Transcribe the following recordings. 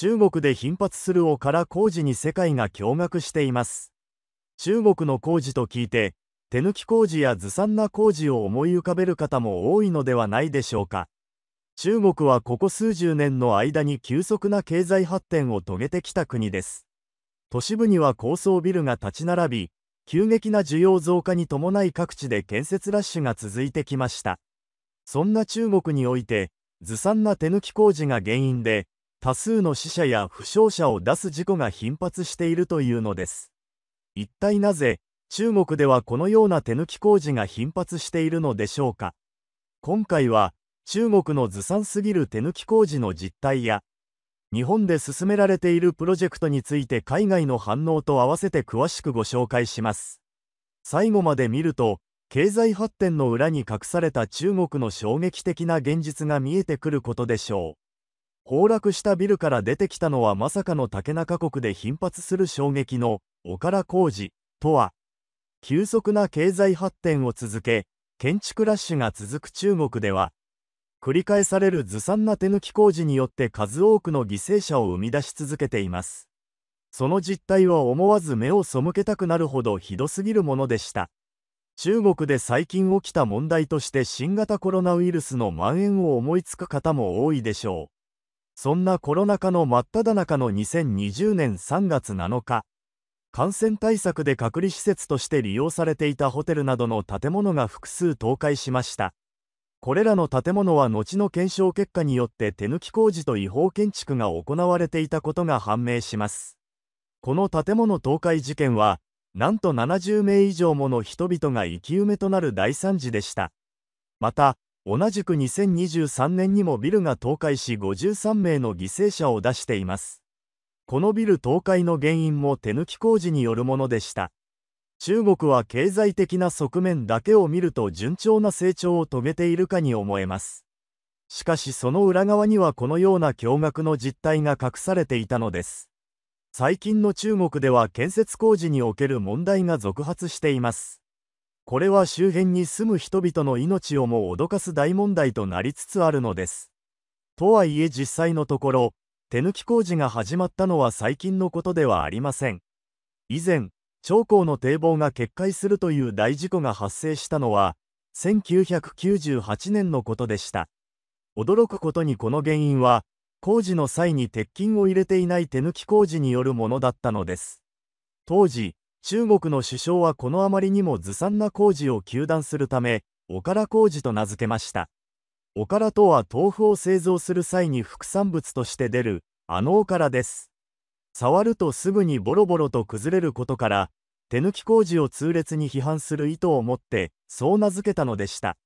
中国で頻発するおから工事に世界が驚愕しています。中国の工事と聞いて、手抜き工事やずさんな工事を思い浮かべる方も多いのではないでしょうか。中国はここ数十年の間に急速な経済発展を遂げてきた国です。都市部には高層ビルが立ち並び、急激な需要増加に伴い各地で建設ラッシュが続いてきました。そんな中国において、ずさんな手抜き工事が原因で、多数の死者や負傷者を出す事故が頻発しているというのです一体なぜ中国ではこのような手抜き工事が頻発しているのでしょうか今回は中国のずさんすぎる手抜き工事の実態や日本で進められているプロジェクトについて海外の反応と合わせて詳しくご紹介します最後まで見ると経済発展の裏に隠された中国の衝撃的な現実が見えてくることでしょう崩落したビルから出てきたのはまさかの竹中国で頻発する衝撃のおから工事とは急速な経済発展を続け建築ラッシュが続く中国では繰り返されるずさんな手抜き工事によって数多くの犠牲者を生み出し続けていますその実態は思わず目を背けたくなるほどひどすぎるものでした中国で最近起きた問題として新型コロナウイルスの蔓延を思いつく方も多いでしょうそんなコロナ禍の真っ只中の2020年3月7日、感染対策で隔離施設として利用されていたホテルなどの建物が複数倒壊しました。これらの建物は後の検証結果によって手抜き工事と違法建築が行われていたことが判明します。この建物倒壊事件は、なんと70名以上もの人々が生き埋めとなる大惨事でした。また、同じく2023年にもビルが倒壊し53名の犠牲者を出していますこのビル倒壊の原因も手抜き工事によるものでした中国は経済的な側面だけを見ると順調な成長を遂げているかに思えますしかしその裏側にはこのような驚愕の実態が隠されていたのです最近の中国では建設工事における問題が続発していますこれは周辺に住む人々の命をも脅かす大問題となりつつあるのです。とはいえ実際のところ、手抜き工事が始まったのは最近のことではありません。以前、長江の堤防が決壊するという大事故が発生したのは、1998年のことでした。驚くことにこの原因は、工事の際に鉄筋を入れていない手抜き工事によるものだったのです。当時、中国の首相はこのあまりにもずさんな工事を糾弾するため、おから工事と名付けました。おからとは豆腐を製造する際に副産物として出る、あのおからです。触るとすぐにボロボロと崩れることから、手抜き工事を痛烈に批判する意図を持って、そう名付けたのでした。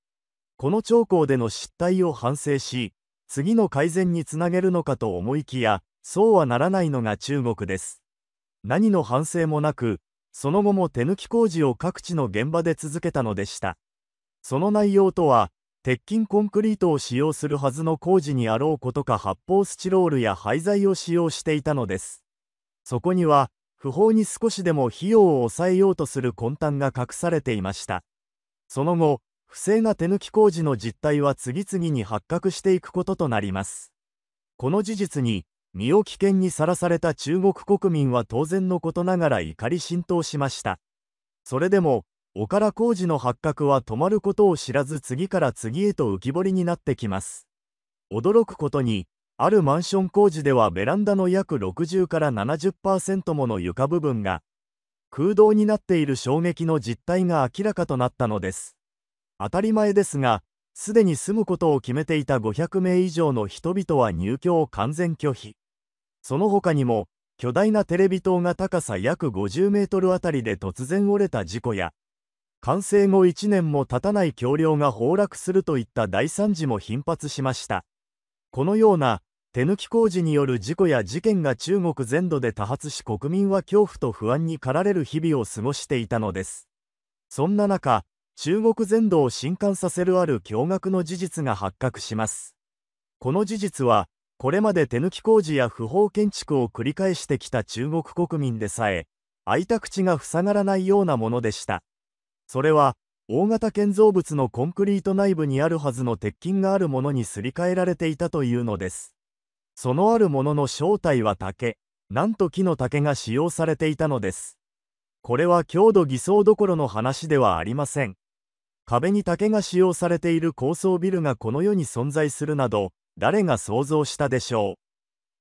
この兆候での失態を反省し、次の改善につなげるのかと思いきや、そうはならないのが中国です。何の反省もなく、その後も手抜き工事を各地の現場で続けたのでしたその内容とは鉄筋コンクリートを使用するはずの工事にあろうことか発泡スチロールや廃材を使用していたのですそこには不法に少しでも費用を抑えようとする魂胆が隠されていましたその後不正な手抜き工事の実態は次々に発覚していくこととなりますこの事実に身を危険にさらされた中国国民は当然のことながら怒り浸透しましたそれでも岡田工事の発覚は止まることを知らず次から次へと浮き彫りになってきます驚くことにあるマンション工事ではベランダの約60から70%もの床部分が空洞になっている衝撃の実態が明らかとなったのです当たり前ですがすでに住むことを決めていた500名以上の人々は入居を完全拒否その他にも巨大なテレビ塔が高さ約50メートルあたりで突然折れた事故や完成後1年も経たない橋梁が崩落するといった大惨事も頻発しましたこのような手抜き工事による事故や事件が中国全土で多発し国民は恐怖と不安に駆られる日々を過ごしていたのですそんな中中国全土を震撼させるある驚愕の事実が発覚しますこの事実はこれまで手抜き工事や不法建築を繰り返してきた中国国民でさえ開いた口が塞がらないようなものでしたそれは大型建造物のコンクリート内部にあるはずの鉄筋があるものにすり替えられていたというのですそのあるものの正体は竹なんと木の竹が使用されていたのですこれは強度偽装どころの話ではありません壁に竹が使用されている高層ビルがこの世に存在するなど誰が想像したでしょう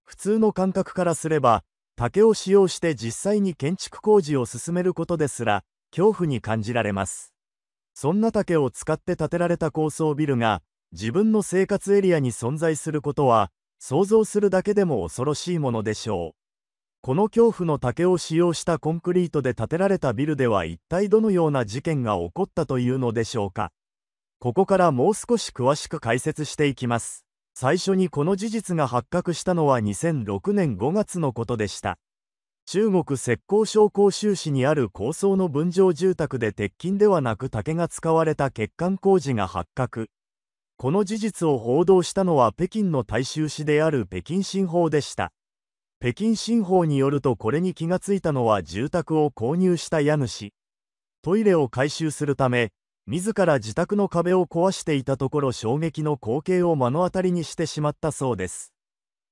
普通の感覚からすれば竹を使用して実際に建築工事を進めることですら恐怖に感じられますそんな竹を使って建てられた高層ビルが自分の生活エリアに存在することは想像するだけでも恐ろしいものでしょうこの恐怖の竹を使用したコンクリートで建てられたビルでは一体どのような事件が起こったというのでしょうかここからもう少し詳しく解説していきます最初にこの事実が発覚したのは2006年5月のことでした中国浙江省広州市にある高層の分譲住宅で鉄筋ではなく竹が使われた欠陥工事が発覚この事実を報道したのは北京の大衆紙である北京新報でした北京新報によるとこれに気がついたのは住宅を購入した家主トイレを改修するため自ら自宅の壁を壊していたところ衝撃の光景を目の当たりにしてしまったそうです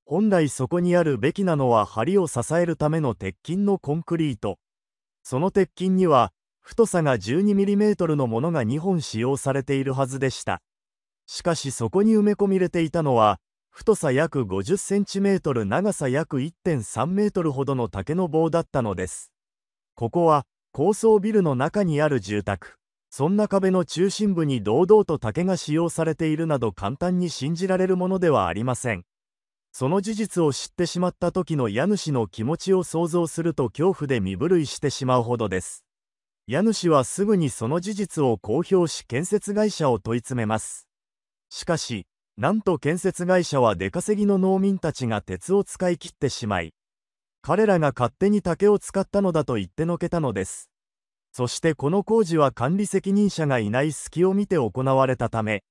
本来そこにあるべきなのは梁を支えるための鉄筋のコンクリートその鉄筋には太さが 12mm のものが2本使用されているはずでしたしかしそこに埋め込み入れていたのは太さ約 50cm 長さ約 1.3m ほどの竹の棒だったのですここは高層ビルの中にある住宅そんな壁の中心部に堂々と竹が使用されているなど簡単に信じられるものではありませんその事実を知ってしまった時の家主の気持ちを想像すると恐怖で身震いしてしまうほどです家主はすぐにその事実を公表し建設会社を問い詰めますしかしなんと建設会社は出稼ぎの農民たちが鉄を使い切ってしまい彼らが勝手に竹を使ったのだと言ってのけたのですそしてこの工事は管理責任者がいない隙を見て行われたため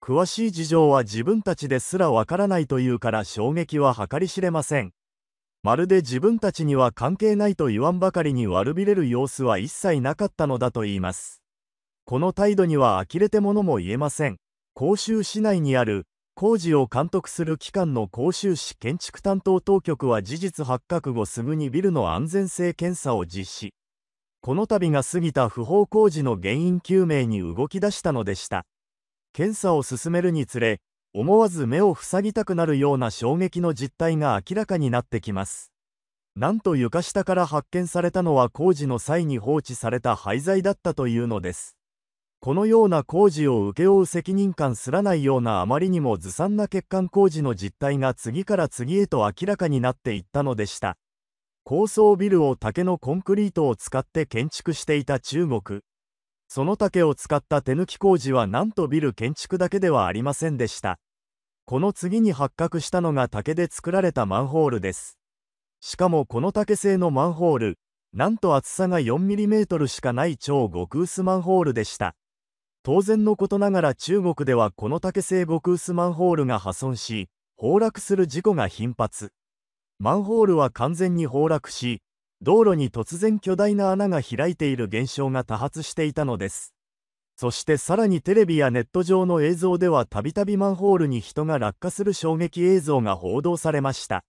詳しい事情は自分たちですらわからないというから衝撃は計り知れませんまるで自分たちには関係ないと言わんばかりに悪びれる様子は一切なかったのだといいますこの態度には呆れてものも言えません甲州市内にある工事を監督する機関の甲州市建築担当当局は事実発覚後すぐにビルの安全性検査を実施この度が過ぎた不法工事の原因究明に動き出したのでした検査を進めるにつれ思わず目を塞ぎたくなるような衝撃の実態が明らかになってきますなんと床下から発見されたのは工事の際に放置された廃材だったというのですこのような工事を請け負う責任感すらないようなあまりにもずさんな欠陥工事の実態が次から次へと明らかになっていったのでした高層ビルを竹のコンクリートを使って建築していた中国その竹を使った手抜き工事はなんとビル建築だけではありませんでしたこの次に発覚したのが竹で作られたマンホールですしかもこの竹製のマンホールなんと厚さが 4mm しかない超極薄マンホールでした当然のことながら中国ではこの竹製極薄マンホールが破損し崩落する事故が頻発マンホールは完全に崩落し道路に突然巨大な穴が開いている現象が多発していたのですそしてさらにテレビやネット上の映像ではたびたびマンホールに人が落下する衝撃映像が報道されました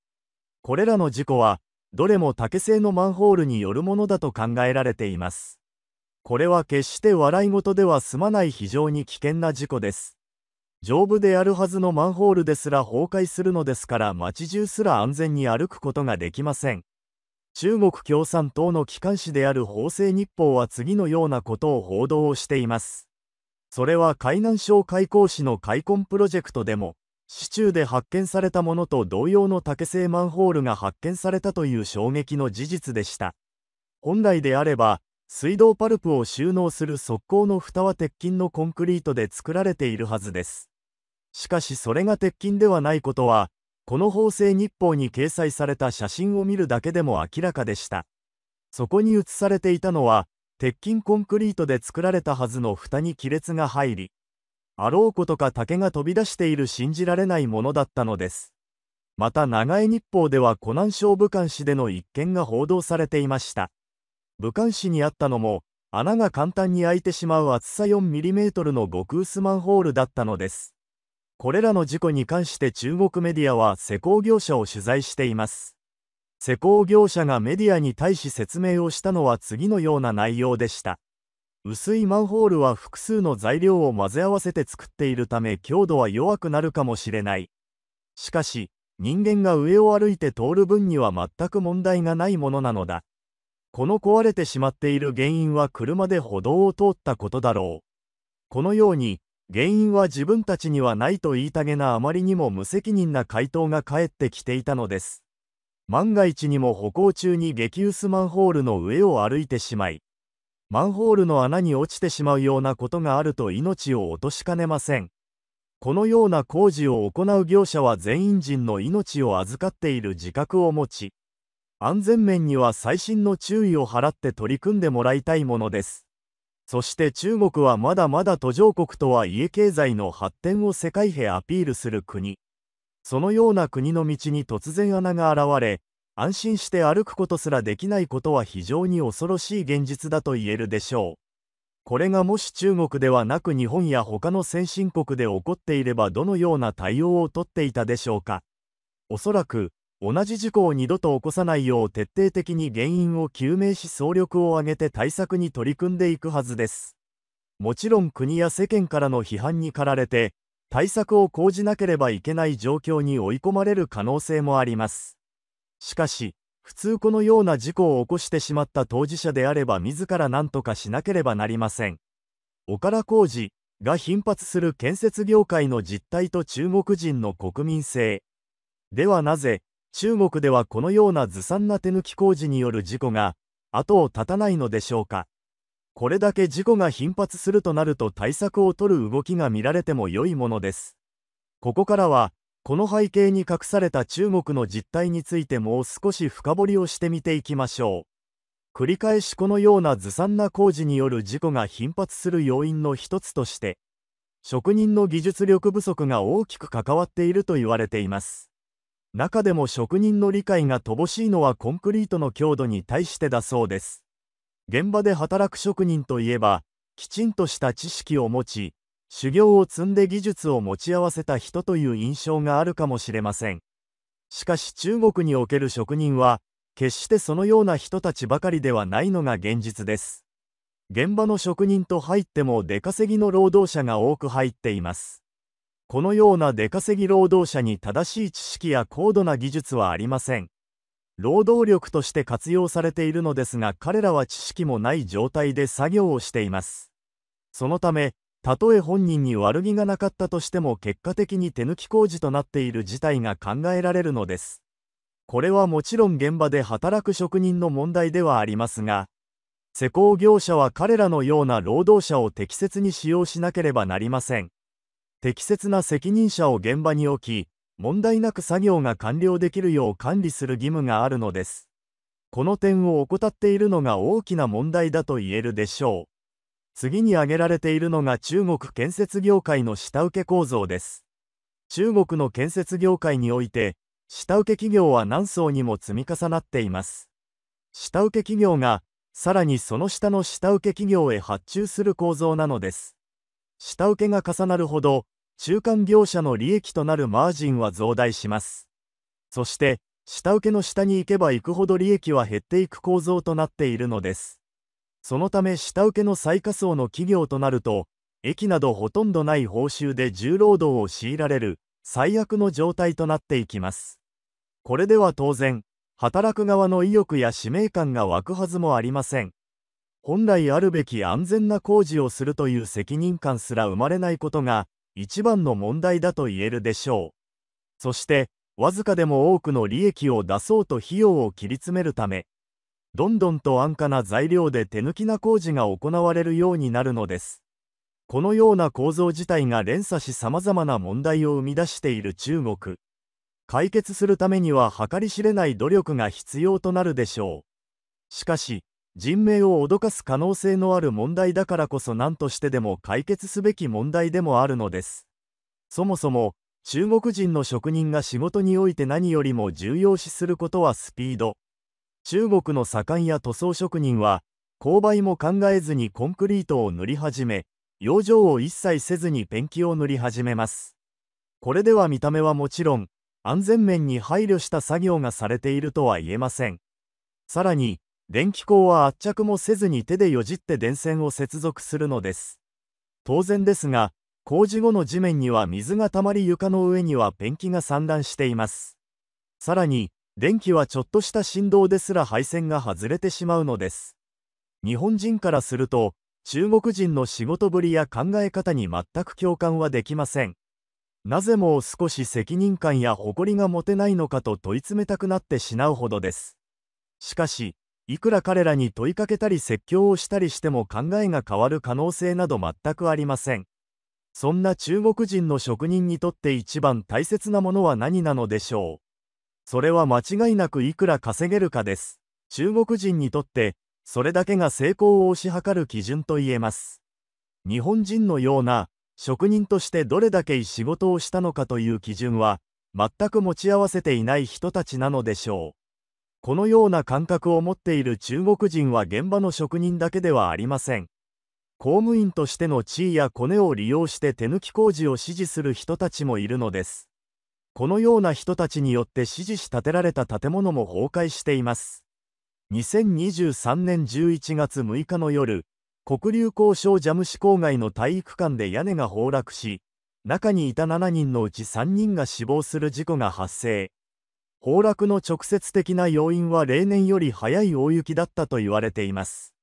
これらの事故はどれも竹製のマンホールによるものだと考えられていますこれは決して笑い事では済まない非常に危険な事故です丈夫であるはずのマンホールですら崩壊するのですから街中すら安全に歩くことができません中国共産党の機関紙である法政日報は次のようなことを報道をしていますそれは海南省開港市の開墾プロジェクトでも市中で発見されたものと同様の竹製マンホールが発見されたという衝撃の事実でした本来であれば水道パルプを収納する側溝の蓋は鉄筋のコンクリートで作られているはずですしかしそれが鉄筋ではないことは、この法制日報に掲載された写真を見るだけでも明らかでした。そこに写されていたのは、鉄筋コンクリートで作られたはずの蓋に亀裂が入り、あろうことか竹が飛び出している信じられないものだったのです。また長江日報では湖南省武漢市での一件が報道されていました。武漢市にあったのも、穴が簡単に開いてしまう厚さ 4mm の極薄マンホールだったのです。これらの事故に関して中国メディアは施工業者を取材しています施工業者がメディアに対し説明をしたのは次のような内容でした薄いマンホールは複数の材料を混ぜ合わせて作っているため強度は弱くなるかもしれないしかし人間が上を歩いて通る分には全く問題がないものなのだこの壊れてしまっている原因は車で歩道を通ったことだろうこのように原因は自分たちにはないと言いたげなあまりにも無責任な回答が返ってきていたのです万が一にも歩行中に激薄マンホールの上を歩いてしまいマンホールの穴に落ちてしまうようなことがあると命を落としかねませんこのような工事を行う業者は全員人の命を預かっている自覚を持ち安全面には細心の注意を払って取り組んでもらいたいものですそして中国はまだまだ途上国とはいえ経済の発展を世界へアピールする国。そのような国の道に突然穴が現れ、安心して歩くことすらできないことは非常に恐ろしい現実だと言えるでしょう。これがもし中国ではなく日本や他の先進国で起こっていればどのような対応をとっていたでしょうか。おそらく、同じ事故を二度と起こさないよう徹底的に原因を究明し総力を挙げて対策に取り組んでいくはずです。もちろん国や世間からの批判に駆られて、対策を講じなければいけない状況に追い込まれる可能性もあります。しかし、普通このような事故を起こしてしまった当事者であれば自ら何とかしなければなりません。岡田工事が頻発する建設業界の実態と中国人の国民性。ではなぜ、中国ではこのようなずさんな手抜き工事による事故が後を絶たないのでしょうかこれだけ事故が頻発するとなると対策を取る動きが見られても良いものですここからはこの背景に隠された中国の実態についてもう少し深掘りをしてみていきましょう繰り返しこのようなずさんな工事による事故が頻発する要因の一つとして職人の技術力不足が大きく関わっていると言われています中でも職人の理解が乏しいのはコンクリートの強度に対してだそうです現場で働く職人といえばきちんとした知識を持ち修行を積んで技術を持ち合わせた人という印象があるかもしれませんしかし中国における職人は決してそのような人たちばかりではないのが現実です現場の職人と入っても出稼ぎの労働者が多く入っていますこのような出稼ぎ労働者に正しい知識や高度な技術はありません労働力として活用されているのですが彼らは知識もない状態で作業をしていますそのためたとえ本人に悪気がなかったとしても結果的に手抜き工事となっている事態が考えられるのですこれはもちろん現場で働く職人の問題ではありますが施工業者は彼らのような労働者を適切に使用しなければなりません適切な責任者を現場に置き、問題なく作業が完了できるよう管理する義務があるのです。この点を怠っているのが大きな問題だと言えるでしょう。次に挙げられているのが中国建設業界の下請け構造です。中国の建設業界において、下請け企業は何層にも積み重なっています。下請け企業が、さらにその下の下請け企業へ発注する構造なのです。下請けが重なるほど、中間業者の利益となるマージンは増大します。そして、下請けの下に行けば行くほど利益は減っていく構造となっているのです。そのため下請けの最下層の企業となると、駅などほとんどない報酬で重労働を強いられる最悪の状態となっていきます。これでは当然、働く側の意欲や使命感が湧くはずもありません。本来あるべき安全な工事をするという責任感すら生まれないことが一番の問題だと言えるでしょう。そして、わずかでも多くの利益を出そうと費用を切り詰めるため、どんどんと安価な材料で手抜きな工事が行われるようになるのです。このような構造自体が連鎖し様々な問題を生み出している中国。解決するためには計り知れない努力が必要となるでしょう。しかし、人命を脅かす可能性のある問題だからこそ何としてでも解決すべき問題でもあるのですそもそも中国人の職人が仕事において何よりも重要視することはスピード中国の左官や塗装職人は勾配も考えずにコンクリートを塗り始め養生を一切せずにペンキを塗り始めますこれでは見た目はもちろん安全面に配慮した作業がされているとは言えませんさらに電気工は圧着もせずに手でよじって電線を接続するのです当然ですが工事後の地面には水がたまり床の上にはペンキが散乱していますさらに電気はちょっとした振動ですら配線が外れてしまうのです日本人からすると中国人の仕事ぶりや考え方に全く共感はできませんなぜもう少し責任感や誇りが持てないのかと問い詰めたくなってしまうほどですしかしいくら彼らに問いかけたり説教をしたりしても考えが変わる可能性など全くありませんそんな中国人の職人にとって一番大切なものは何なのでしょうそれは間違いなくいくら稼げるかです中国人にとってそれだけが成功を推し量る基準と言えます日本人のような職人としてどれだけ仕事をしたのかという基準は全く持ち合わせていない人たちなのでしょうこのような感覚を持っている中国人は現場の職人だけではありません。公務員としての地位やコネを利用して手抜き工事を支持する人たちもいるのです。このような人たちによって支持し建てられた建物も崩壊しています。2023年11月6日の夜、黒竜交渉ジャム市郊外の体育館で屋根が崩落し、中にいた7人のうち3人が死亡する事故が発生。崩落の直接的な要因は例年より早い大雪だったと言われています。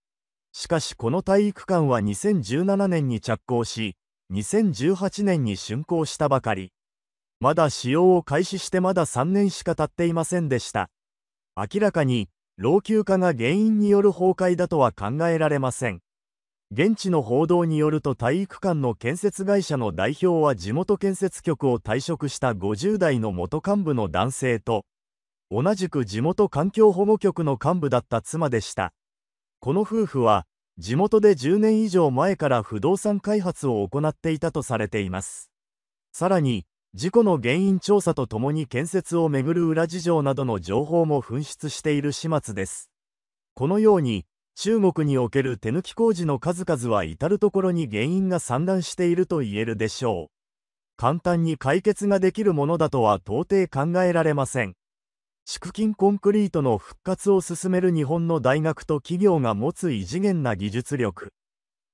しかしこの体育館は2017年に着工し、2018年に竣工したばかり。まだ使用を開始してまだ3年しか経っていませんでした。明らかに老朽化が原因による崩壊だとは考えられません。現地の報道によると体育館の建設会社の代表は地元建設局を退職した50代の元幹部の男性と同じく地元環境保護局の幹部だった妻でしたこの夫婦は地元で10年以上前から不動産開発を行っていたとされていますさらに事故の原因調査とともに建設をめぐる裏事情などの情報も紛失している始末ですこのように中国における手抜き工事の数々は至る所に原因が散乱していると言えるでしょう。簡単に解決ができるものだとは到底考えられません。縮金コンクリートの復活を進める日本の大学と企業が持つ異次元な技術力。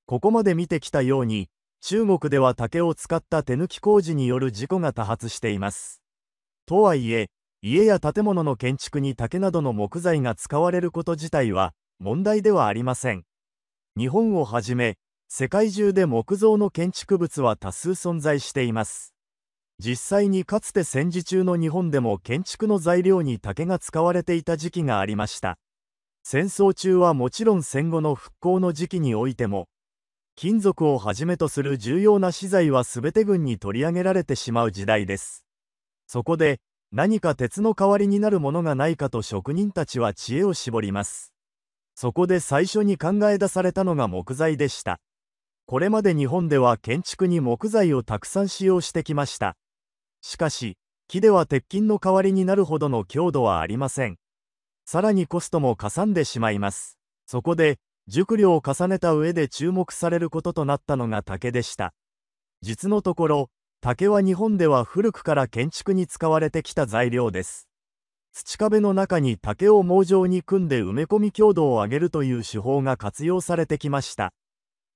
ここまで見てきたように、中国では竹を使った手抜き工事による事故が多発しています。とはいえ、家や建物の建築に竹などの木材が使われること自体は、問題ではありません日本をはじめ世界中で木造の建築物は多数存在しています実際にかつて戦時中の日本でも建築の材料に竹が使われていた時期がありました戦争中はもちろん戦後の復興の時期においても金属をはじめとする重要な資材は全て軍に取り上げられてしまう時代ですそこで何か鉄の代わりになるものがないかと職人たちは知恵を絞りますそこで最初に考え出されたのが木材でしたこれまで日本では建築に木材をたくさん使用してきましたしかし木では鉄筋の代わりになるほどの強度はありませんさらにコストもかさんでしまいますそこで熟慮を重ねた上で注目されることとなったのが竹でした実のところ竹は日本では古くから建築に使われてきた材料です土壁の中に竹を網状に組んで埋め込み強度を上げるという手法が活用されてきました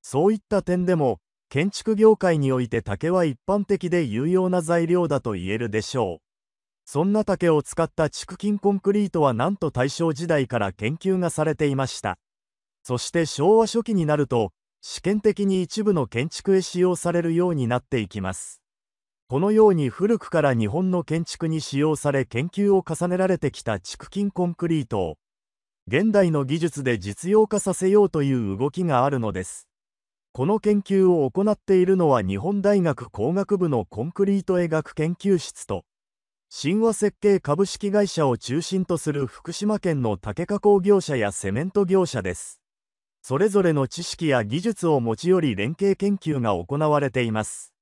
そういった点でも建築業界において竹は一般的で有用な材料だと言えるでしょうそんな竹を使った蓄金コンクリートはなんと大正時代から研究がされていましたそして昭和初期になると試験的に一部の建築へ使用されるようになっていきますこのように古くから日本の建築に使用され研究を重ねられてきた蓄金コンクリートを現代の技術で実用化させようという動きがあるのですこの研究を行っているのは日本大学工学部のコンクリート絵学研究室と神話設計株式会社を中心とする福島県の竹加工業者やセメント業者ですそれぞれの知識や技術を持ち寄り連携研究が行われています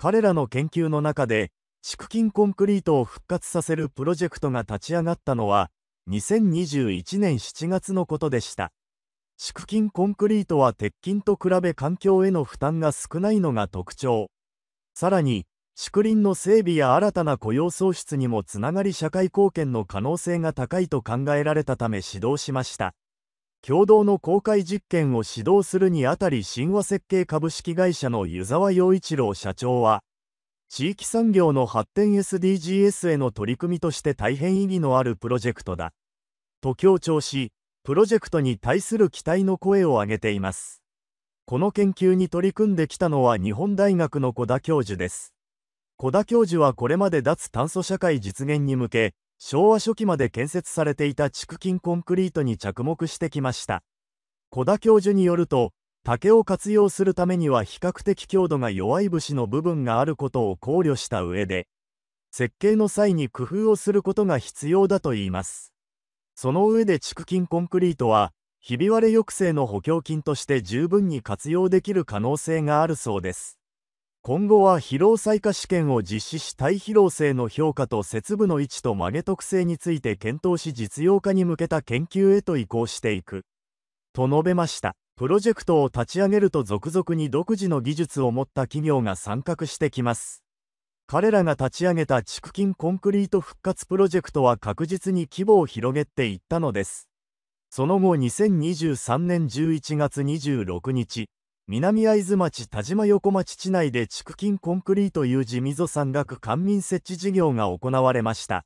彼らの研究の中で縮金コンクリートを復活させるプロジェクトが立ち上がったのは2021年7月のことでした縮金コンクリートは鉄筋と比べ環境への負担が少ないのが特徴さらに竹林の整備や新たな雇用創出にもつながり社会貢献の可能性が高いと考えられたため指導しました共同の公開実験を指導するにあたり神話設計株式会社の湯沢洋一郎社長は地域産業の発展 SDGs への取り組みとして大変意義のあるプロジェクトだと強調しプロジェクトに対する期待の声を上げていますこの研究に取り組んできたのは日本大学の小田教授です小田教授はこれまで脱炭素社会実現に向け昭和初期まで建設されていた築金コンクリートに着目してきました小田教授によると竹を活用するためには比較的強度が弱い節の部分があることを考慮した上で設計の際に工夫をすることが必要だといいますその上で築金コンクリートはひび割れ抑制の補強金として十分に活用できる可能性があるそうです今後は疲労再化試験を実施し対疲労性の評価と節部の位置と曲げ特性について検討し実用化に向けた研究へと移行していくと述べましたプロジェクトを立ち上げると続々に独自の技術を持った企業が参画してきます彼らが立ち上げた蓄金コンクリート復活プロジェクトは確実に規模を広げていったのですその後2023年11月26日南会津町田島横町地内で築金コンクリート有地溝山岳官民設置事業が行われました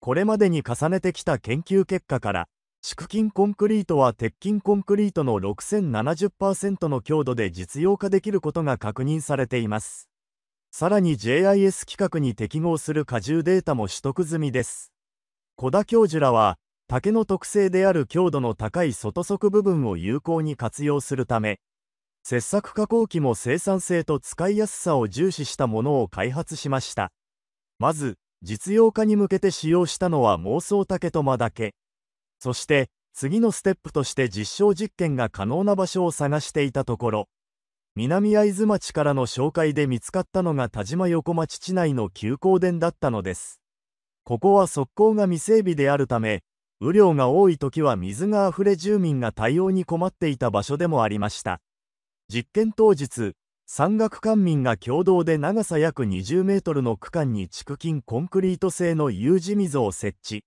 これまでに重ねてきた研究結果から築金コンクリートは鉄筋コンクリートの6070%の強度で実用化できることが確認されていますさらに JIS 規格に適合する荷重データも取得済みです小田教授らは竹の特性である強度の高い外側部分を有効に活用するため切削加工機も生産性と使いやすさを重視したものを開発しましたまず実用化に向けて使用したのは妄想竹と間だけそして次のステップとして実証実験が可能な場所を探していたところ南会津町からの紹介で見つかったのが田島横町地内の急行電だったのですここは側溝が未整備であるため雨量が多い時は水があふれ住民が対応に困っていた場所でもありました実験当日、山岳官民が共同で長さ約20メートルの区間に蓄金コンクリート製の U 字溝を設置。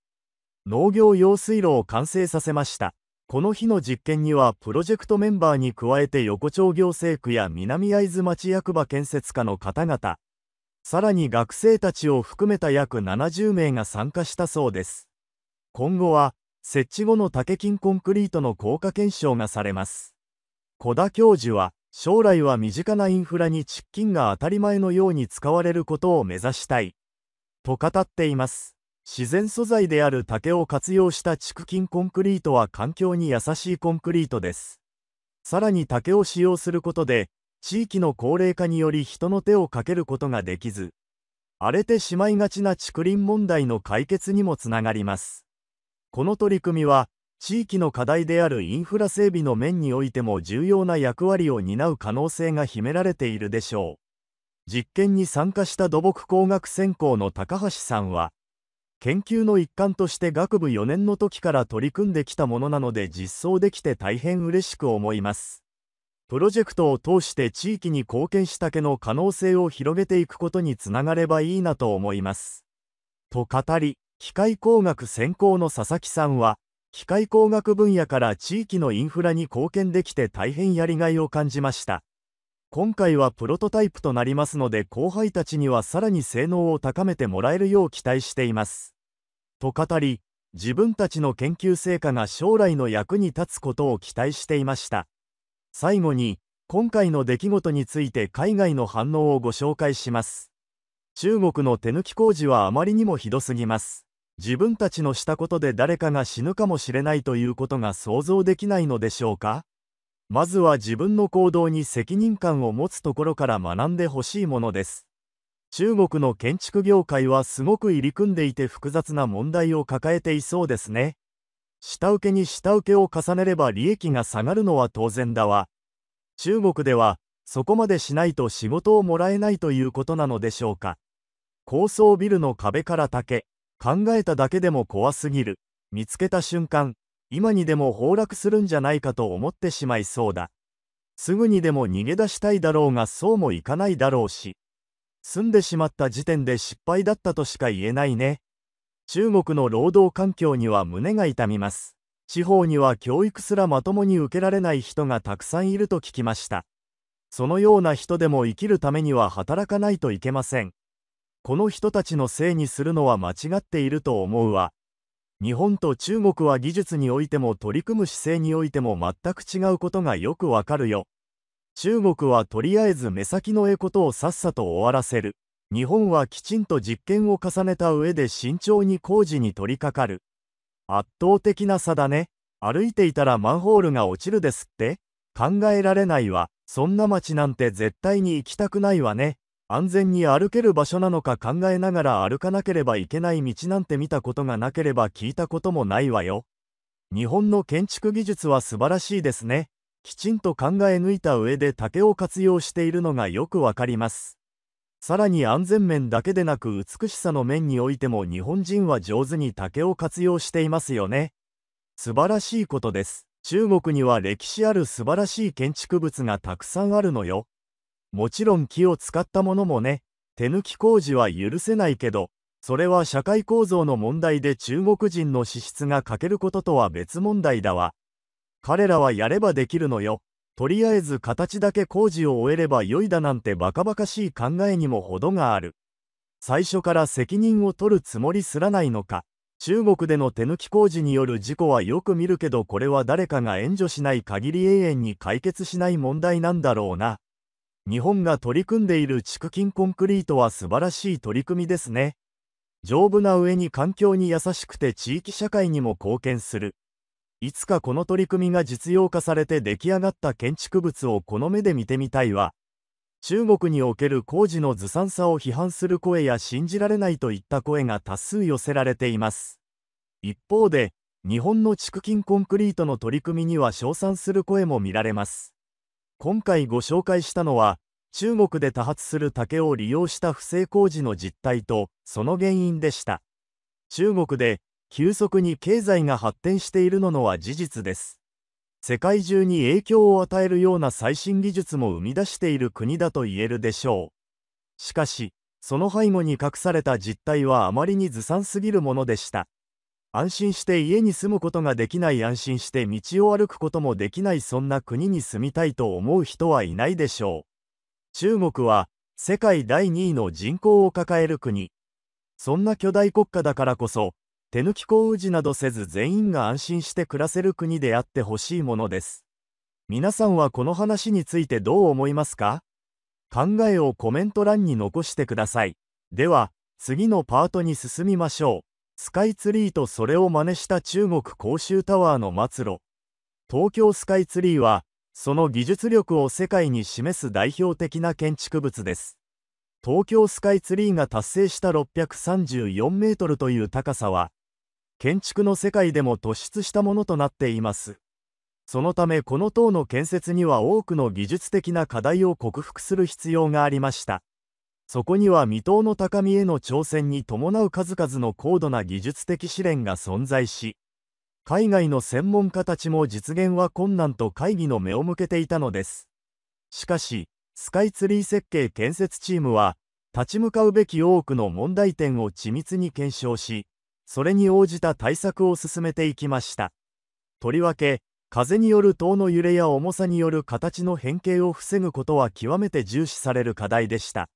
農業用水路を完成させました。この日の実験にはプロジェクトメンバーに加えて横丁行政区や南会津町役場建設課の方々、さらに学生たちを含めた約70名が参加したそうです。今後は設置後の竹金コンクリートの効果検証がされます。小田教授は将来は身近なインフラに窒金が当たり前のように使われることを目指したいと語っています自然素材である竹を活用した竹金コンクリートは環境に優しいコンクリートですさらに竹を使用することで地域の高齢化により人の手をかけることができず荒れてしまいがちな竹林問題の解決にもつながりますこの取り組みは地域の課題であるインフラ整備の面においても重要な役割を担う可能性が秘められているでしょう。実験に参加した土木工学専攻の高橋さんは、研究の一環として学部4年の時から取り組んできたものなので実装できて大変嬉しく思います。プロジェクトを通して地域に貢献したけの可能性を広げていくことにつながればいいなと思います。と語り、機械工学専攻の佐々木さんは、機械工学分野から地域のインフラに貢献できて大変やりがいを感じました今回はプロトタイプとなりますので後輩たちにはさらに性能を高めてもらえるよう期待していますと語り自分たちの研究成果が将来の役に立つことを期待していました最後に今回の出来事について海外の反応をご紹介します中国の手抜き工事はあまりにもひどすぎます自分たちのしたことで誰かが死ぬかもしれないということが想像できないのでしょうかまずは自分の行動に責任感を持つところから学んでほしいものです。中国の建築業界はすごく入り組んでいて複雑な問題を抱えていそうですね。下請けに下請けを重ねれば利益が下がるのは当然だわ。中国では、そこまでしないと仕事をもらえないということなのでしょうか。高層ビルの壁から竹、考えただけでも怖すぎる見つけた瞬間今にでも崩落するんじゃないかと思ってしまいそうだすぐにでも逃げ出したいだろうがそうもいかないだろうし住んでしまった時点で失敗だったとしか言えないね中国の労働環境には胸が痛みます地方には教育すらまともに受けられない人がたくさんいると聞きましたそのような人でも生きるためには働かないといけませんこの人たちのせいにするのは間違っていると思うわ。日本と中国は技術においても取り組む姿勢においても全く違うことがよくわかるよ。中国はとりあえず目先のえことをさっさと終わらせる。日本はきちんと実験を重ねた上で慎重に工事に取り掛かる。圧倒的な差だね。歩いていたらマンホールが落ちるですって考えられないわ。そんな街なんて絶対に行きたくないわね。安全に歩ける場所なのか考えながら歩かなければいけない道なんて見たことがなければ聞いたこともないわよ。日本の建築技術は素晴らしいですね。きちんと考え抜いた上で竹を活用しているのがよくわかります。さらに安全面だけでなく美しさの面においても日本人は上手に竹を活用していますよね。素晴らしいことです。中国には歴史ある素晴らしい建築物がたくさんあるのよ。もちろん木を使ったものもね、手抜き工事は許せないけど、それは社会構造の問題で中国人の資質が欠けることとは別問題だわ。彼らはやればできるのよ。とりあえず形だけ工事を終えればよいだなんてバカバカしい考えにも程がある。最初から責任を取るつもりすらないのか。中国での手抜き工事による事故はよく見るけどこれは誰かが援助しない限り永遠に解決しない問題なんだろうな。日本が取り組んでいる蓄金コンクリートは素晴らしい取り組みですね。丈夫な上に環境に優しくて地域社会にも貢献する。いつかこの取り組みが実用化されて出来上がった建築物をこの目で見てみたいわ。中国における工事のずさんさを批判する声や信じられないといった声が多数寄せられています。一方で、日本の蓄金コンクリートの取り組みには称賛する声も見られます。今回ご紹介したのは、中国で多発する竹を利用した不正工事の実態と、その原因でした。中国で、急速に経済が発展しているのは事実です。世界中に影響を与えるような最新技術も生み出している国だと言えるでしょう。しかし、その背後に隠された実態はあまりにずさんすぎるものでした。安心して家に住むことができない安心して道を歩くこともできないそんな国に住みたいと思う人はいないでしょう。中国は世界第2位の人口を抱える国。そんな巨大国家だからこそ、手抜き工事などせず全員が安心して暮らせる国であってほしいものです。皆さんはこの話についてどう思いますか考えをコメント欄に残してください。では、次のパートに進みましょう。スカイツリーとそれを真似した中国公衆タワーの末路東京スカイツリーはその技術力を世界に示す代表的な建築物です東京スカイツリーが達成した634メートルという高さは建築の世界でも突出したものとなっていますそのためこの塔の建設には多くの技術的な課題を克服する必要がありましたそこには未踏の高みへの挑戦に伴う数々の高度な技術的試練が存在し海外の専門家たちも実現は困難と会議の目を向けていたのですしかしスカイツリー設計建設チームは立ち向かうべき多くの問題点を緻密に検証しそれに応じた対策を進めていきましたとりわけ風による塔の揺れや重さによる形の変形を防ぐことは極めて重視される課題でした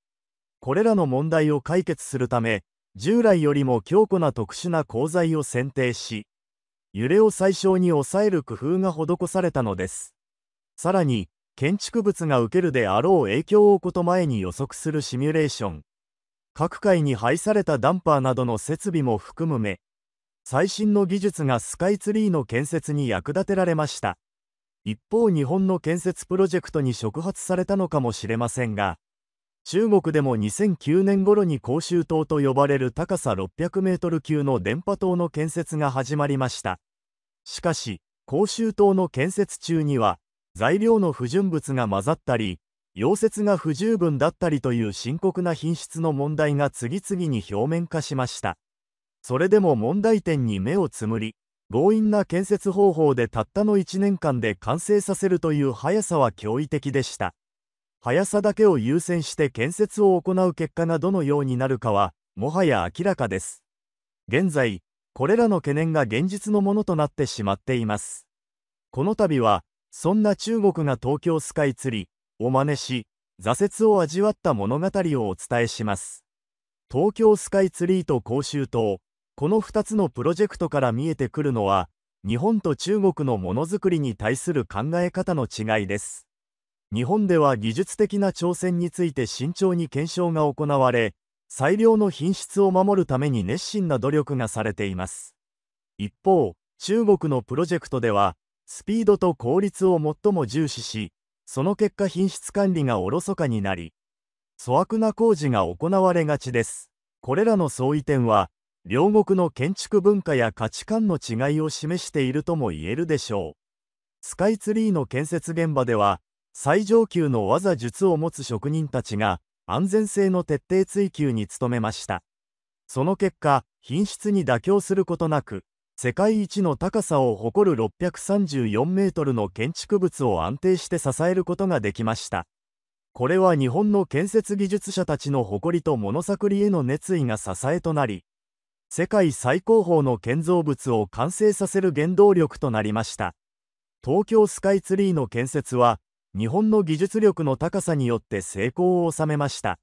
これらの問題を解決するため従来よりも強固な特殊な鋼材を選定し揺れを最小に抑える工夫が施されたのですさらに建築物が受けるであろう影響をこと前に予測するシミュレーション各階に配されたダンパーなどの設備も含むめ最新の技術がスカイツリーの建設に役立てられました一方日本の建設プロジェクトに触発されたのかもしれませんが中国でも2009年頃に広州塔と呼ばれる高さ600メートル級の電波塔の建設が始まりました。しかし、広州塔の建設中には、材料の不純物が混ざったり、溶接が不十分だったりという深刻な品質の問題が次々に表面化しました。それでも問題点に目をつむり、強引な建設方法でたったの1年間で完成させるという速さは驚異的でした。速さだけを優先して建設を行う結果がどのようになるかはもはや明らかです現在これらの懸念が現実のものとなってしまっていますこの度はそんな中国が東京スカイツリーを真似し挫折を味わった物語をお伝えします東京スカイツリーと公衆塔この2つのプロジェクトから見えてくるのは日本と中国のものづくりに対する考え方の違いです日本では技術的な挑戦について慎重に検証が行われ最良の品質を守るために熱心な努力がされています一方中国のプロジェクトではスピードと効率を最も重視しその結果品質管理がおろそかになり粗悪な工事が行われがちですこれらの相違点は両国の建築文化や価値観の違いを示しているとも言えるでしょうスカイツリーの建設現場では最上級の技術を持つ職人たちが安全性の徹底追求に努めましたその結果品質に妥協することなく世界一の高さを誇る634メートルの建築物を安定して支えることができましたこれは日本の建設技術者たちの誇りとものさくりへの熱意が支えとなり世界最高峰の建造物を完成させる原動力となりました東京スカイツリーの建設は日本の技術力の高さによって成功を収めました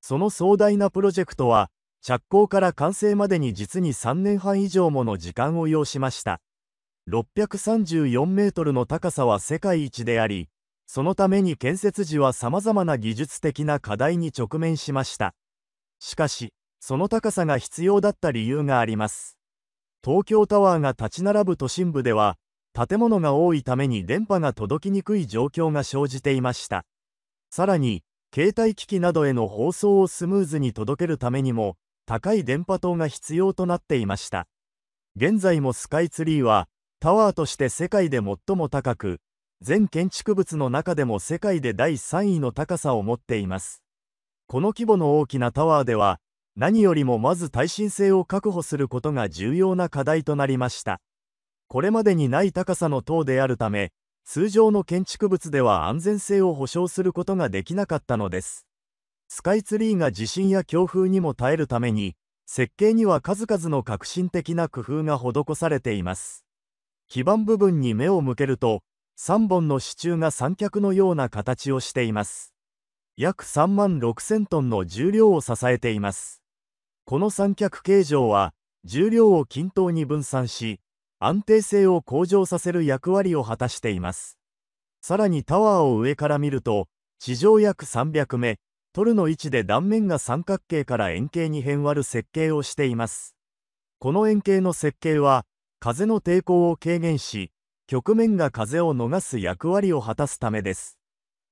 その壮大なプロジェクトは着工から完成までに実に3年半以上もの時間を要しました634メートルの高さは世界一でありそのために建設時はさまざまな技術的な課題に直面しましたしかしその高さが必要だった理由があります東京タワーが立ち並ぶ都心部では建物が多いために電波が届きにくい状況が生じていましたさらに携帯機器などへの放送をスムーズに届けるためにも高い電波塔が必要となっていました現在もスカイツリーはタワーとして世界で最も高く全建築物の中でも世界で第3位の高さを持っていますこの規模の大きなタワーでは何よりもまず耐震性を確保することが重要な課題となりましたこれまでにない高さの塔であるため通常の建築物では安全性を保証することができなかったのですスカイツリーが地震や強風にも耐えるために設計には数々の革新的な工夫が施されています基盤部分に目を向けると3本の支柱が三脚のような形をしています約3万6000トンの重量を支えていますこの三脚形状は重量を均等に分散し安定性を向上させる役割を果たしています。さらにタワーを上から見ると、地上約300目、トルの位置で断面が三角形から円形に変わる設計をしています。この円形の設計は、風の抵抗を軽減し、局面が風を逃す役割を果たすためです。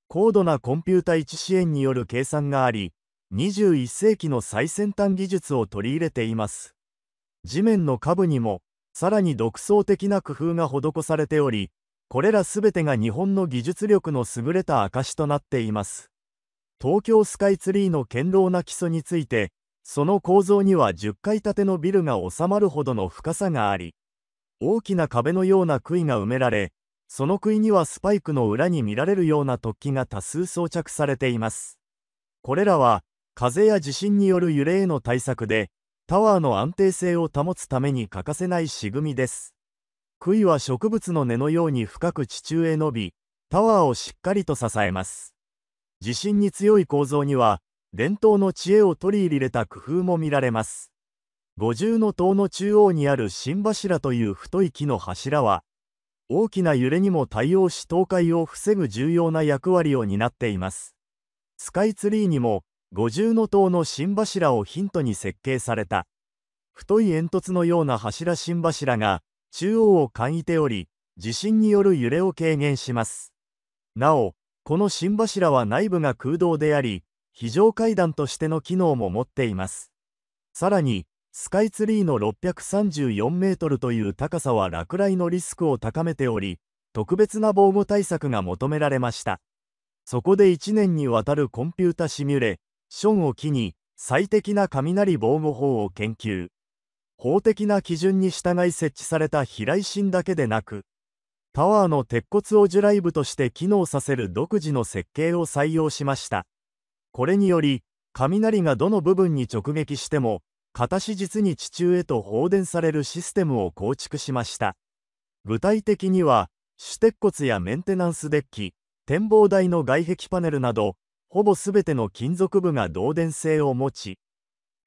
高度なコンピュータ位置支援による計算があり、21世紀の最先端技術を取り入れています。地面の下部にもさらに独創的な工夫が施されており、これらすべてが日本の技術力の優れた証となっています。東京スカイツリーの堅牢な基礎について、その構造には10階建てのビルが収まるほどの深さがあり、大きな壁のような杭が埋められ、その杭にはスパイクの裏に見られるような突起が多数装着されています。これらは、風や地震による揺れへの対策で、タワーの安定性を保つために欠かせない仕組みです。杭は植物の根のように深く地中へ伸び、タワーをしっかりと支えます。地震に強い構造には、伝統の知恵を取り入れた工夫も見られます。五重の塔の中央にある新柱という太い木の柱は、大きな揺れにも対応し倒壊を防ぐ重要な役割を担っています。スカイツリーにも五重塔の新柱をヒントに設計された太い煙突のような柱新柱が中央を貫いており地震による揺れを軽減しますなおこの新柱は内部が空洞であり非常階段としての機能も持っていますさらにスカイツリーの634メートルという高さは落雷のリスクを高めており特別な防護対策が求められましたそこで1年にわたるコンピュータシミュレションを機に最適な雷防護法を研究法的な基準に従い設置された飛来芯だけでなくタワーの鉄骨をライブとして機能させる独自の設計を採用しましたこれにより雷がどの部分に直撃しても形実に地中へと放電されるシステムを構築しました具体的には主鉄骨やメンテナンスデッキ展望台の外壁パネルなどほぼすべての金属部が導電性を持ち、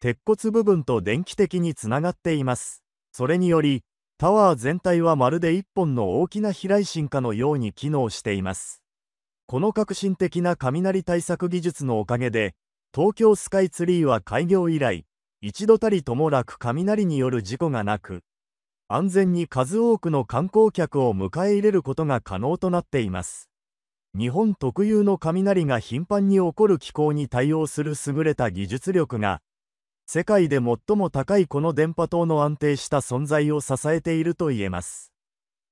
鉄骨部分と電気的につながっています。それにより、タワー全体はまるで一本の大きな飛来進化のように機能しています。この革新的な雷対策技術のおかげで、東京スカイツリーは開業以来、一度たりともなく雷による事故がなく、安全に数多くの観光客を迎え入れることが可能となっています。日本特有の雷が頻繁に起こる気候に対応する優れた技術力が世界で最も高いこの電波塔の安定した存在を支えているといえます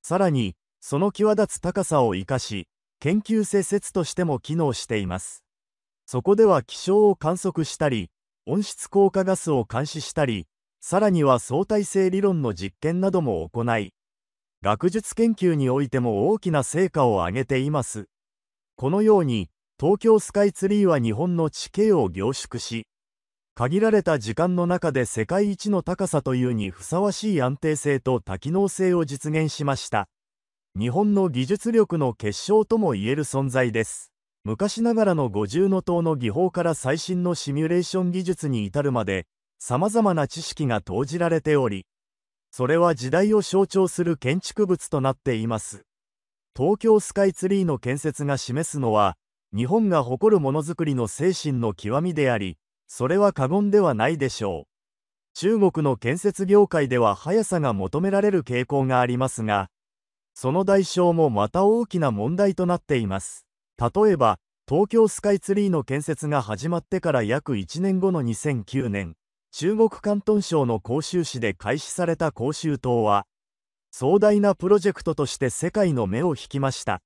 さらにその際立つ高さを生かし研究施設としても機能していますそこでは気象を観測したり温室効果ガスを監視したりさらには相対性理論の実験なども行い学術研究においても大きな成果を上げていますこのように、東京スカイツリーは日本の地形を凝縮し、限られた時間の中で世界一の高さというにふさわしい安定性と多機能性を実現しました。日本の技術力の結晶ともいえる存在です。昔ながらの五重塔の技法から最新のシミュレーション技術に至るまで、様々な知識が投じられており、それは時代を象徴する建築物となっています。東京スカイツリーの建設が示すのは日本が誇るものづくりの精神の極みでありそれは過言ではないでしょう中国の建設業界では速さが求められる傾向がありますがその代償もまた大きな問題となっています例えば東京スカイツリーの建設が始まってから約1年後の2009年中国広東省の広州市で開始された広州島は壮大なプロジェクトとして世界の目を引きました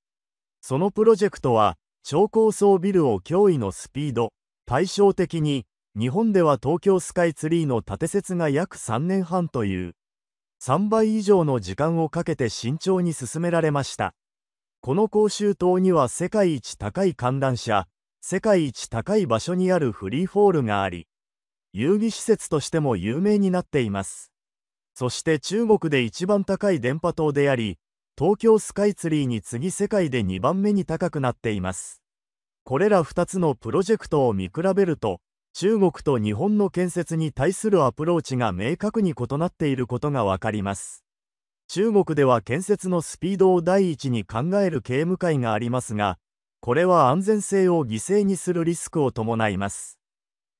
そのプロジェクトは超高層ビルを脅威のスピード対照的に日本では東京スカイツリーの建設が約3年半という3倍以上の時間をかけて慎重に進められましたこの公衆島には世界一高い観覧車世界一高い場所にあるフリーフォールがあり遊戯施設としても有名になっていますそして中国で一番高い電波塔であり、東京スカイツリーに次世界で2番目に高くなっています。これら2つのプロジェクトを見比べると、中国と日本の建設に対するアプローチが明確に異なっていることがわかります。中国では建設のスピードを第一に考える刑務会がありますが、これは安全性を犠牲にするリスクを伴います。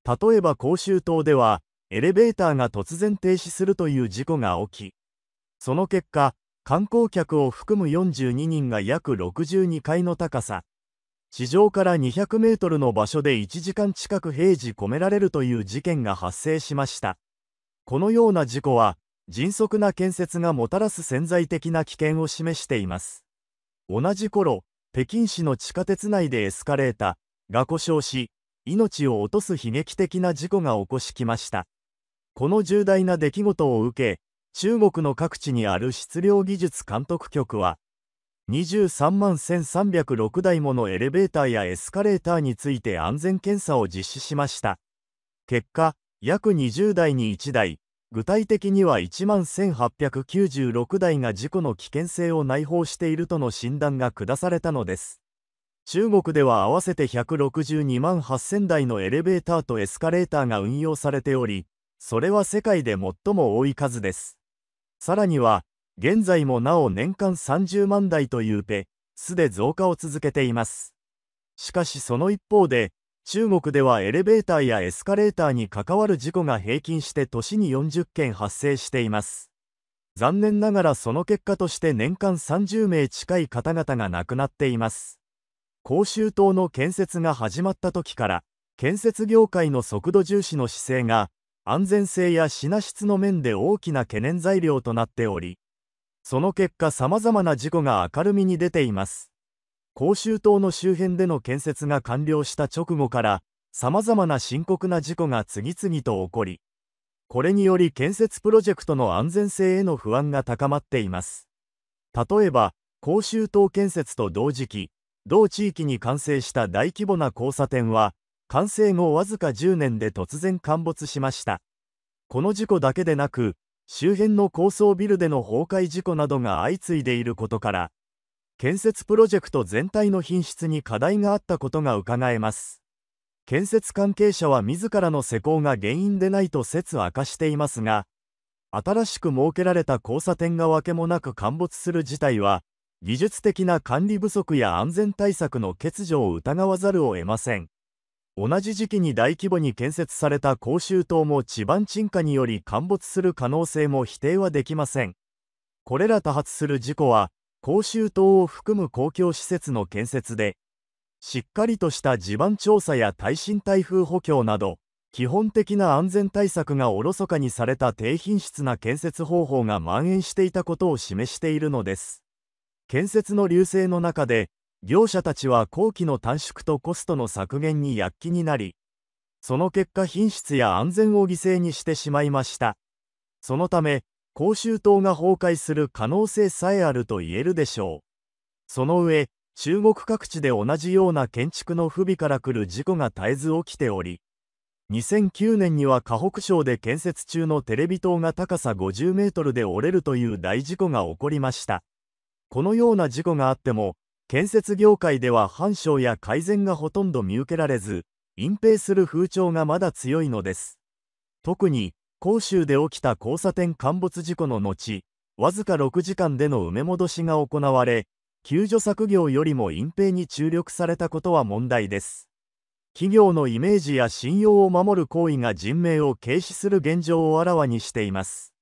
例えば公衆島では、エレベーターが突然停止するという事故が起きその結果観光客を含む42人が約62階の高さ地上から200メートルの場所で1時間近く平時込められるという事件が発生しましたこのような事故は迅速な建設がもたらす潜在的な危険を示しています同じ頃北京市の地下鉄内でエスカレーターが故障し命を落とす悲劇的な事故が起こしきましたこの重大な出来事を受け、中国の各地にある質量技術監督局は、23万1306台ものエレベーターやエスカレーターについて安全検査を実施しました。結果、約20台に1台、具体的には1万1896台が事故の危険性を内包しているとの診断が下されたのです。中国では合わせて162万8000台のエレベーターとエスカレーターが運用されており、それは世界で最も多い数です。さらには、現在もなお年間30万台というペ、スで増加を続けています。しかしその一方で、中国ではエレベーターやエスカレーターに関わる事故が平均して年に40件発生しています。残念ながらその結果として年間30名近い方々が亡くなっています。公衆党の建設が始まった時から、建設業界の速度重視の姿勢が安全性や品質の面で大きな懸念材料となっておりその結果さまざまな事故が明るみに出ています公衆島の周辺での建設が完了した直後からさまざまな深刻な事故が次々と起こりこれにより建設プロジェクトの安全性への不安が高まっています例えば公衆島建設と同時期同地域に完成した大規模な交差点は完成後わずか10年で突然陥没しましたこの事故だけでなく周辺の高層ビルでの崩壊事故などが相次いでいることから建設プロジェクト全体の品質に課題があったことがうかがえます建設関係者は自らの施工が原因でないと説明かしていますが新しく設けられた交差点がけもなく陥没する事態は技術的な管理不足や安全対策の欠如を疑わざるを得ません同じ時期に大規模に建設された公衆島も地盤沈下により陥没する可能性も否定はできません。これら多発する事故は、公衆島を含む公共施設の建設で、しっかりとした地盤調査や耐震台風補強など、基本的な安全対策がおろそかにされた低品質な建設方法が蔓延していたことを示しているのです。建設の流星の中で、業者たちは工期の短縮とコストの削減に躍起になり、その結果品質や安全を犠牲にしてしまいました。そのため、公衆島が崩壊する可能性さえあると言えるでしょう。その上、中国各地で同じような建築の不備から来る事故が絶えず起きており、2009年には河北省で建設中のテレビ塔が高さ50メートルで折れるという大事故が起こりました。このような事故があっても、建設業界では反省や改善がほとんど見受けられず隠蔽する風潮がまだ強いのです特に広州で起きた交差点陥没事故の後わずか6時間での埋め戻しが行われ救助作業よりも隠蔽に注力されたことは問題です企業のイメージや信用を守る行為が人命を軽視する現状をあらわにしています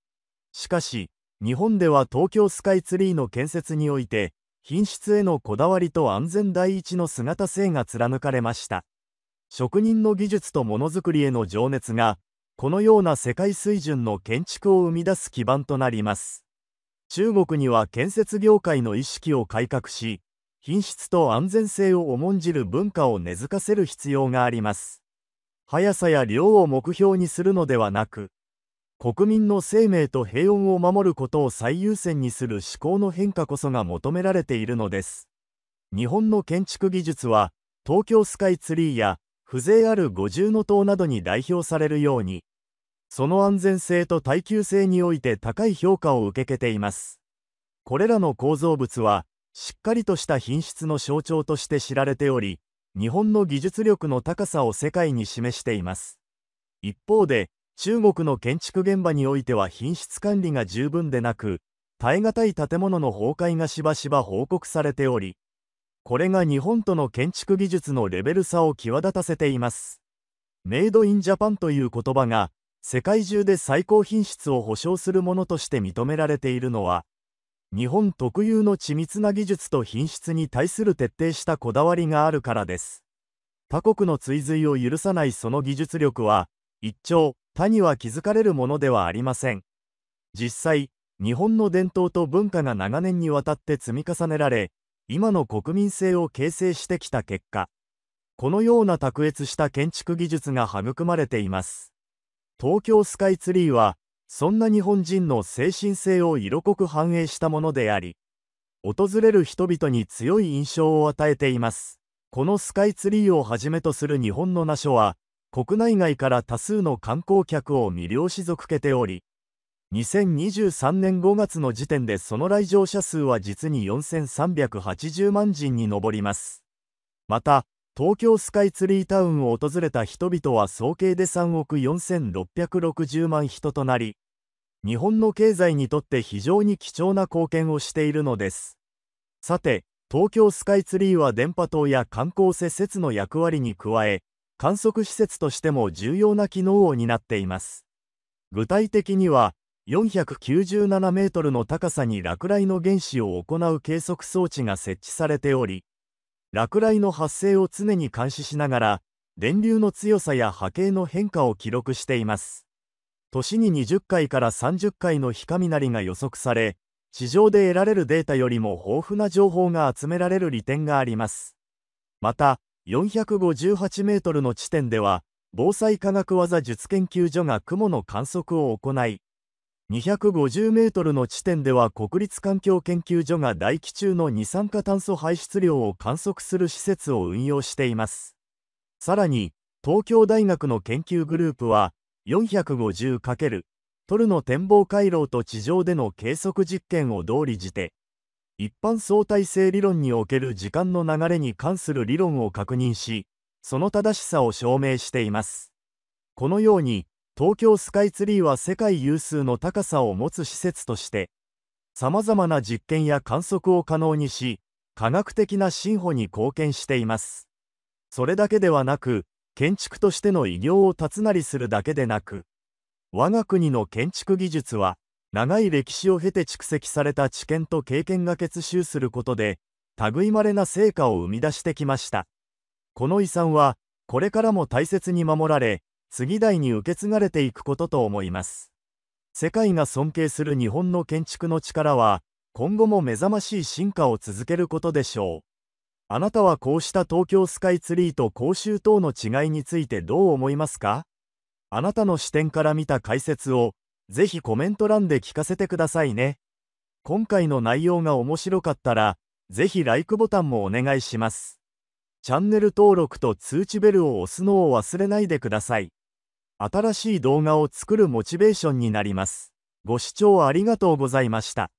しかし日本では東京スカイツリーの建設において品質へのこだわりと安全第一の姿性が貫かれました職人の技術とものづくりへの情熱がこのような世界水準の建築を生み出す基盤となります中国には建設業界の意識を改革し品質と安全性を重んじる文化を根付かせる必要があります速さや量を目標にするのではなく国民の生命と平穏を守ることを最優先にする思考の変化こそが求められているのです日本の建築技術は東京スカイツリーや風情ある五重塔などに代表されるようにその安全性と耐久性において高い評価を受けていますこれらの構造物はしっかりとした品質の象徴として知られており日本の技術力の高さを世界に示しています一方で中国の建築現場においては品質管理が十分でなく、耐え難い建物の崩壊がしばしば報告されており、これが日本との建築技術のレベル差を際立たせています。メイドインジャパンという言葉が、世界中で最高品質を保証するものとして認められているのは、日本特有の緻密な技術と品質に対する徹底したこだわりがあるからです。他国の追随を許さないその技術力は、一兆他には気づかれるものではありません実際日本の伝統と文化が長年にわたって積み重ねられ今の国民性を形成してきた結果このような卓越した建築技術が育まれています東京スカイツリーはそんな日本人の精神性を色濃く反映したものであり訪れる人々に強い印象を与えていますこのスカイツリーをはじめとする日本の名所は国内外から多数の観光客を魅了し続けており2023年5月の時点でその来場者数は実に4380万人に上りますまた東京スカイツリータウンを訪れた人々は総計で3億4660万人となり日本の経済にとって非常に貴重な貢献をしているのですさて東京スカイツリーは電波塔や観光施設の役割に加え観測施設としても重要な機能を担っています具体的には497メートルの高さに落雷の原子を行う計測装置が設置されており落雷の発生を常に監視しながら電流の強さや波形の変化を記録しています年に20回から30回の火雷が予測され地上で得られるデータよりも豊富な情報が集められる利点がありますまた458メートルの地点では、防災科学技術研究所が雲の観測を行い、250メートルの地点では国立環境研究所が大気中の二酸化炭素排出量を観測する施設を運用しています。さらに、東京大学の研究グループは、450× トルの展望回廊と地上での計測実験を通りじて、一般相対性理論における時間の流れに関する理論を確認し、その正しさを証明しています。このように、東京スカイツリーは世界有数の高さを持つ施設として、さまざまな実験や観測を可能にし、科学的な進歩に貢献しています。それだけではなく、建築としての偉業を立つなりするだけでなく、我が国の建築技術は、長い歴史を経て蓄積された知見と経験が結集することで類まれな成果を生み出してきましたこの遺産はこれからも大切に守られ次代に受け継がれていくことと思います世界が尊敬する日本の建築の力は今後も目覚ましい進化を続けることでしょうあなたはこうした東京スカイツリーと公衆等の違いについてどう思いますかあなたの視点から見た解説をぜひコメント欄で聞かせてくださいね。今回の内容が面白かったら、ぜひ LIKE ボタンもお願いします。チャンネル登録と通知ベルを押すのを忘れないでください。新しい動画を作るモチベーションになります。ご視聴ありがとうございました。